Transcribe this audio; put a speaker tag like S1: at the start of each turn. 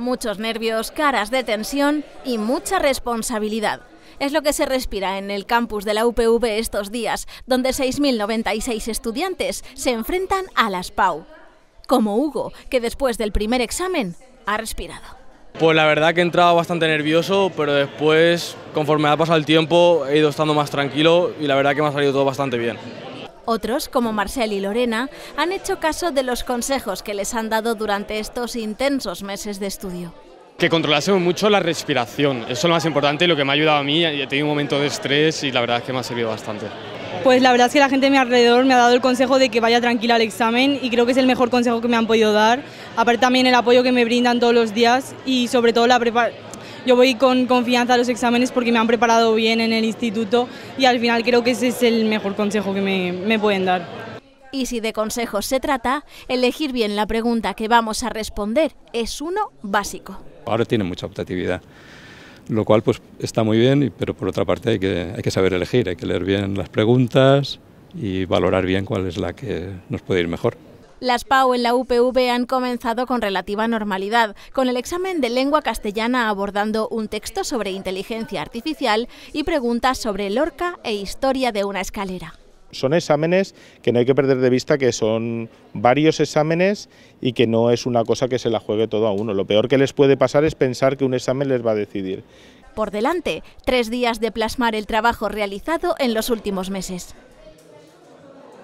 S1: Muchos nervios, caras de tensión y mucha responsabilidad. Es lo que se respira en el campus de la UPV estos días, donde 6.096 estudiantes se enfrentan a las PAU. Como Hugo, que después del primer examen ha respirado.
S2: Pues la verdad que he entrado bastante nervioso, pero después, conforme ha pasado el tiempo, he ido estando más tranquilo y la verdad que me ha salido todo bastante bien.
S1: Otros, como Marcel y Lorena, han hecho caso de los consejos que les han dado durante estos intensos meses de
S3: estudio.
S4: Que controlásemos mucho la respiración, eso es lo más importante y lo que me ha ayudado a mí. He tenido un momento de estrés y la verdad es que me ha servido bastante.
S3: Pues la verdad es que la gente de mi alrededor me ha dado el consejo de que vaya tranquila al examen y creo que es el mejor consejo que me han podido dar. Aparte también el apoyo que me brindan todos los días y sobre todo la, yo voy con confianza a los exámenes porque me han preparado bien en el instituto y al final creo que ese es el mejor consejo que me, pueden dar. Y
S1: si de consejos se trata, elegir bien la pregunta que vamos a responder es uno básico.
S5: Ahora tiene mucha optatividad, lo cual pues está muy bien, pero por otra parte hay que saber elegir, hay que leer bien las preguntas y valorar bien cuál es la que nos puede ir mejor.
S1: Las PAU en la UPV han comenzado con relativa normalidad, con el examen de lengua castellana abordando un texto sobre inteligencia artificial y preguntas sobre Lorca e historia de una escalera
S6: son exámenes que no hay que perder de vista que son varios exámenes y que no es una cosa que se la juegue todo a uno. Lo peor que les puede pasar es pensar que un examen les va a decidir.
S1: Por delante, tres días de plasmar el trabajo realizado en los últimos meses.